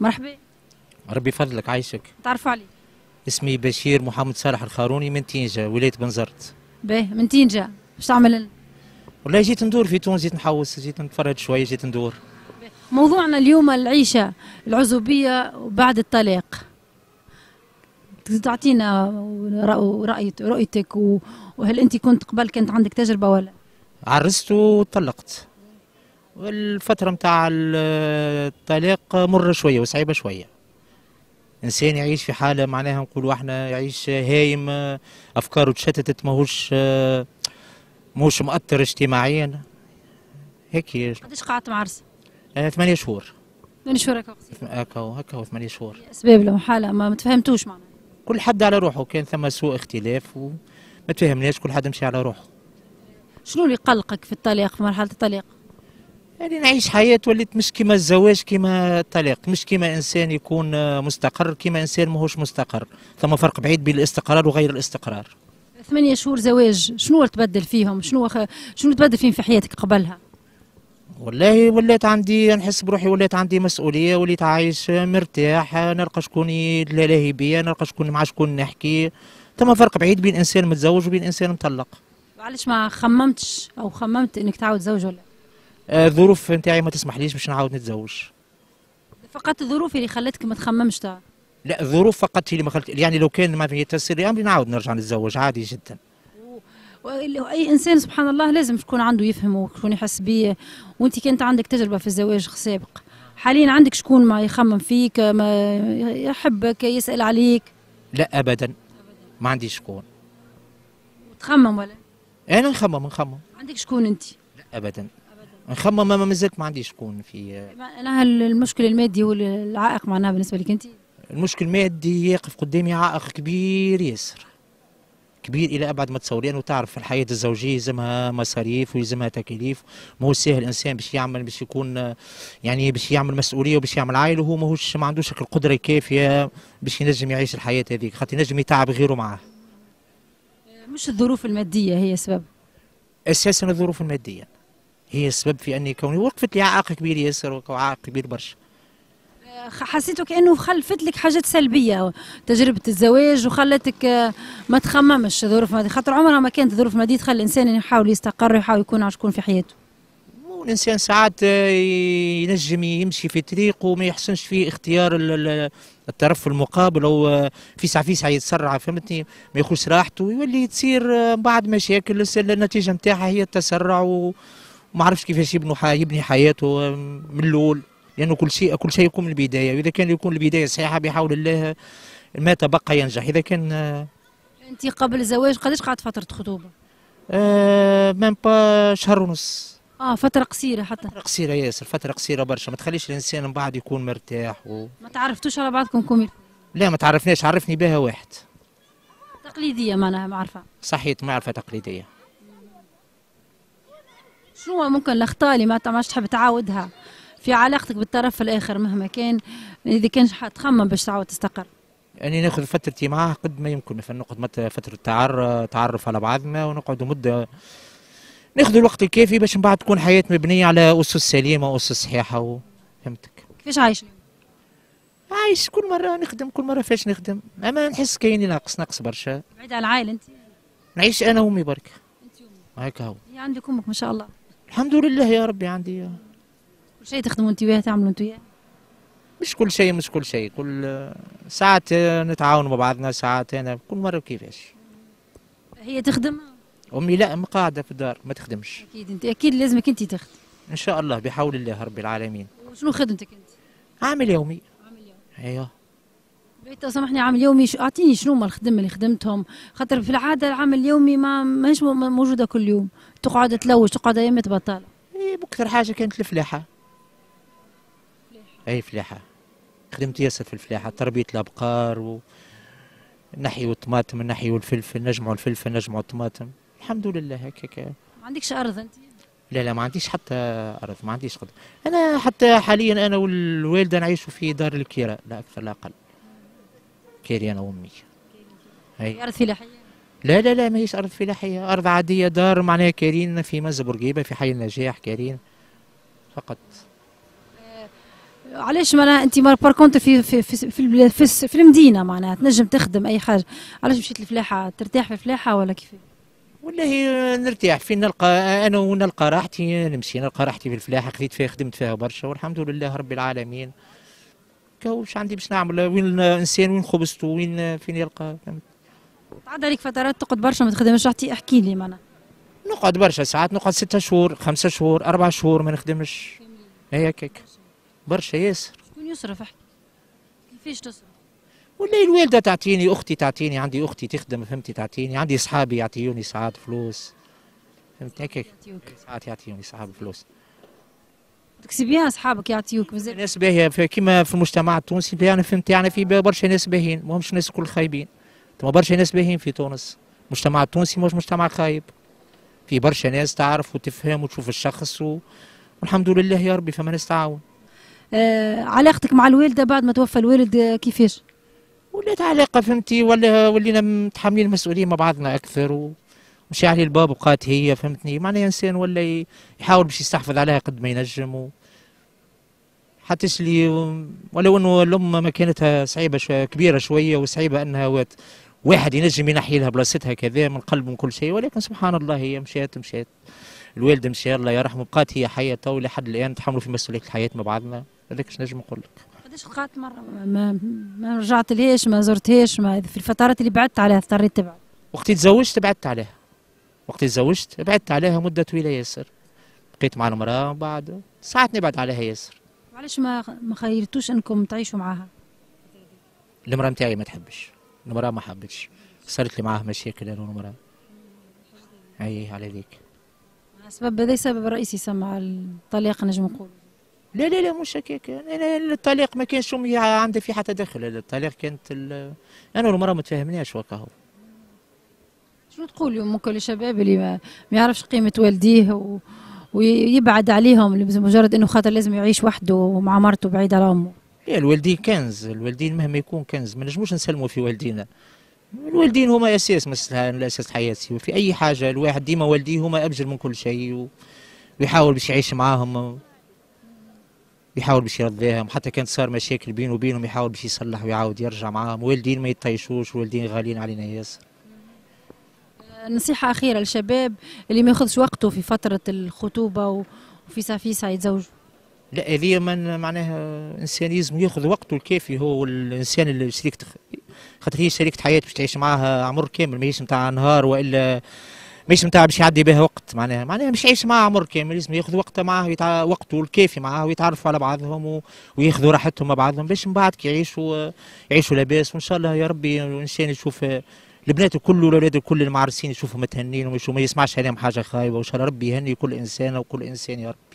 مرحبا ربي يفضلك عايشك تعرفوا علي اسمي بشير محمد صالح الخاروني من تينجا ولايه بنزرت باهي من تينجا باش تعمل والله جيت ندور في تونس جيت نحوس جيت نتفرج شويه جيت ندور موضوعنا اليوم العيشه العزوبيه وبعد الطلاق تعطينا رأي رؤيتك وهل انت كنت قبل كانت عندك تجربه ولا عرست وطلقت الفتره نتاع الطلاق مره شويه وصعيبه شويه انسان يعيش في حاله معناها نقولوا احنا يعيش هايم افكاره تشتتت ماهوش موش مؤثر اجتماعيا هيك قداش قعدت مع عرس؟ آه، ثمانية شهور ثمانية شهور هكا هكا هكا ثمانية شهور اسباب المحالة ما متفهمتوش معناها كل حد على روحه كان ثم سوء اختلاف وما تفهمناش كل حد مشي على روحه شنو اللي قلقك في الطلاق في مرحلة الطلاق؟ يعني نعيش حياة وليت مش كما الزواج كما الطلاق مش كما إنسان يكون مستقر كما إنسان ماهوش مستقر ثم فرق بعيد بين الاستقرار وغير الاستقرار ثمانية شهور زواج شنو تبدل فيهم شنو خ... شنو تبدل فيهم في حياتك قبلها والله ولات عندي نحس بروحي ولات عندي مسؤوليه وليت عايش مرتاح نلقى شكون يلاهي بيا نلقى شكون مع شكون نحكي ثم فرق بعيد بين انسان متزوج وبين انسان مطلق علاش ما خممتش او خممت انك تعاود زوج ولا الظروف آه، نتاعي ما تسمحليش باش نعاود نتزوج فقط الظروف اللي خلتك ما تخممش تعرف. لا الظروف فقط هي اللي ما خلت يعني لو كان ما في تسير امري نعاود نرجع نتزوج عادي جدا اي انسان سبحان الله لازم تكون عنده يفهم ويكون يحس بيه وانت كانت عندك تجربه في الزواج سابق حاليا عندك شكون ما يخمم فيك ما يحبك يسال عليك لا ابدا, أبداً. ما عندي شكون تخمم ولا انا نخمم نخمم عندك شكون انت لا ابدا نخمم ما مازالت ما عنديش شكون في معناها المشكل المادي هو العائق معناها بالنسبه لك انت المشكل المادي يقف قدامي عائق كبير ياسر كبير الى ابعد ما تصورين يعني وتعرف الحياه الزوجيه يلزمها مصاريف ويلزمها تكاليف مو سهل الانسان باش يعمل باش يكون يعني باش يعمل مسؤوليه وباش يعمل عائله وهو ماهوش ما عندوش القدره الكافيه باش ينجم يعيش الحياه هذيك خاطر ينجم يتعب غيره معاه مش الظروف الماديه هي سبب اساسا الظروف الماديه هي السبب في اني كوني وقفت لي عائق كبير ياسر وعائق كبير برشا حسيته كانه خلفت لك حاجات سلبيه تجربه الزواج وخلتك آه، ما تخممش ظروف ما خاطر عمرها ما كانت ظروف ما تخلي الانسان يحاول يستقر ويحاول يكون شكون في حياته والانسان ساعات آه، ينجم يمشي في طريق وما يحسنش في اختيار الطرف المقابل او آه، في ساعه يتسرع فهمتني ما ياخذش راحته ويولي تصير بعد مشاكل النتيجه نتاعها هي التسرع و ما عرفش كيفاش يبنوا يبني حياته آه، من الاول لانه كل شيء كل شيء يكون من البدايه واذا كان يكون البدايه صحيحه بحول الله ما تبقى ينجح اذا كان آه، انت قبل الزواج قداش قعدت فتره خطوبه؟ آه مام با شهر ونص اه فترة قصيرة حتى فترة قصيرة ياسر فترة قصيرة برشا ما تخليش الانسان من بعد يكون مرتاح و... ما تعرفتوش على بعضكم كومي لا ما تعرفناش عرفني بها واحد تقليدية معناها معرفة صحيت معرفة تقليدية شنو ممكن الاخطاء اللي ما تعملش تحب تعاودها في علاقتك بالطرف الاخر مهما كان اذا كان حتخمم باش تعاود تستقر اني يعني ناخذ فترتي معاه قد ما يمكن مثلا نقعد فتره تعر تعرف على بعضنا ونقعدوا مده ناخذ الوقت الكافي باش من بعد تكون حياه مبنيه على اسس سليمه واسس صحيحه و... فهمتك كيفاش عايش عايش كل مره نخدم كل مره فاش نخدم اما نحس كاين ناقص ناقص برشا بعيد على العائله انت نعيش انا وامي برك انت وامي هكا هو عندك امك ما شاء الله الحمد لله يا ربي عندي كل شيء تخدموا انت وياه تعملوا انت وياه مش كل شيء مش كل شيء كل ساعات نتعاونوا مع بعضنا ساعات هنا كل مره كيفاش هي تخدم امي لا قاعده في الدار ما تخدمش اكيد انت اكيد لازمك انت تخدم ان شاء الله بحول الله رب العالمين وشنو خدمتك انت عامل يومي عامل يومي ايوه لو سامحني عمل يومي اعطيني شنو ما الخدمه اللي خدمتهم خاطر في العاده العمل اليومي ما ماهيش موجوده كل يوم تقعد تلوج تقعد ايامات بطاله اي اكثر حاجه كانت الفلاحه اي فلاحه خدمت ياسر في الفلاحه تربيه الابقار و... نحيوا الطماطم نحيوا الفلفل نجمعوا الفلفل نجمعوا الطماطم الحمد لله هكاك ما عندكش ارض انت لا لا ما عنديش حتى ارض ما عنديش قدر انا حتى حاليا انا والوالده نعيشوا في دار الكيره لا اكثر لا اقل انا وامي هي ارض فلاحيه لا لا لا ماهيش ارض فلاحيه ارض عاديه دار معناها كارين في مز برجيبه في حي النجاح كارين فقط آه، علاش معناها انت بار كونتر في في في في, في, في المدينه معناها تنجم تخدم اي حاجه علاش مشيت الفلاحه ترتاح في الفلاحه ولا كيف والله نرتاح فين نلقى انا ونلقى راحتي نمشي نلقى راحتي في الفلاحه خذيت فيها خدمت فيها برشا والحمد لله رب العالمين واش عندي باش نعمل وين الانسان وين خبزته وين فين يلقى فهمت تعدى عليك فترات تقعد برشا ما تخدمش احكي لي معناها نقعد برشا ساعات نقعد ستة شهور خمسة شهور أربعة شهور ما نخدمش هي هكاك برشا ياسر شكون يصرف احكي كيفاش تصرف ولا الوالدة تعطيني أختي تعطيني عندي أختي تخدم فهمتي تعطيني عندي صحابي يعطيوني ساعات فلوس فهمت هكاك ساعات يعطيوني صحابي فلوس سي بيان اصحابك يعطيوك بزاف ناس باهيه كيما في المجتمع التونسي يعني انا فهمت يعني في برشا ناس باهيين ماهمش ناس كل خايبين ثم برشا ناس باهيين في تونس المجتمع التونسي مش مجتمع خايب في برشا ناس تعرف وتفهم وتشوف الشخص و... والحمد لله يا ربي فما ناس تعاون آه علاقتك مع الوالده بعد ما توفى الوالد كيفاش ولات علاقه فهمتي ولا ولينا متحملين المسؤوليه مع بعضنا اكثر و... مشي يعني عليه الباب وقات هي فهمتني معناها انسان ولا يحاول باش يستحفظ عليها قد ما ينجم و... حتى اللي ولو انه الام مكانتها صعيبه شوية كبيره شويه وصعيبه انها وات واحد ينجم ينحي لها بلاصتها كذا من قلب من كل شيء ولكن سبحان الله هي مشات مشات الوالد مشى الله يرحمه بقات هي حيه تو لحد الان تحملوا في مسؤوليه الحياه مع بعضنا هذاك شنو نجم نقول لك قداش لقات مره ما, ما رجعت ليش ما زرتهاش ما في الفترات اللي بعدت عليها اضطريت تبعد وقت تزوجت بعدت عليها وقت تزوجت بعدت عليها مده طويله ياسر بقيت مع المراه بعد ساعات نبعد عليها ياسر علاش ما ما خيرتوش انكم تعيشوا معاها المراه نتاعي ما تحبش المراه ما حبتش صارت لي معاها مشاكل انا والمراه اي على ذيك السبب هذا سبب رئيسي سمع الطلاق نجم نقول لا لا لا مش هكاك الطلاق ما كانش امي عندها في حتى دخل الطلاق كانت انا والمراه ما تفاهمناش وكا هو شنو تقول ممكن للشباب اللي ما, يعرفش قيمه والديه و... ويبعد عليهم لمجرد انه خاطر لازم يعيش وحده ومع مرته بعيد على امه يا الوالدين كنز الوالدين مهما يكون كنز ما نجموش نسلموا في والدينا الوالدين هما اساس اساس حياتي وفي اي حاجه الواحد ديما والديه هما ابجل من كل شيء ويحاول باش يعيش معاهم يحاول باش يرضيهم حتى كان صار مشاكل بينه وبينهم يحاول باش يصلح ويعاود يرجع معاهم والدين ما يطيشوش والدين غاليين علينا ياسر نصيحة أخيرة للشباب اللي ما ياخذش وقته في فترة الخطوبة وفي سافيسة يتزوج لا هذه من معناها انسان لازم ياخذ وقته الكافي هو الانسان اللي شريكة خاطر هي شريكة حياة باش تعيش معاها عمر كامل ماهيش نتاع نهار والا ماهيش نتاع باش يعدي بها وقت معناها معناها باش يعيش معاها عمر كامل لازم ياخذ وقته معاها ويتع... وقته الكافي معاها ويتعرفوا على بعضهم و... وياخذوا راحتهم مع بعضهم باش من بعد كي يعيشوا يعيشوا لاباس وان شاء الله يا ربي الانسان يشوف البنات الكل والاولاد الكل المعرسين يشوفوا متهنين وما يسمعش عليهم حاجه خايبه وان شاء الله ربي يهني كل انسان وكل انسان يا رب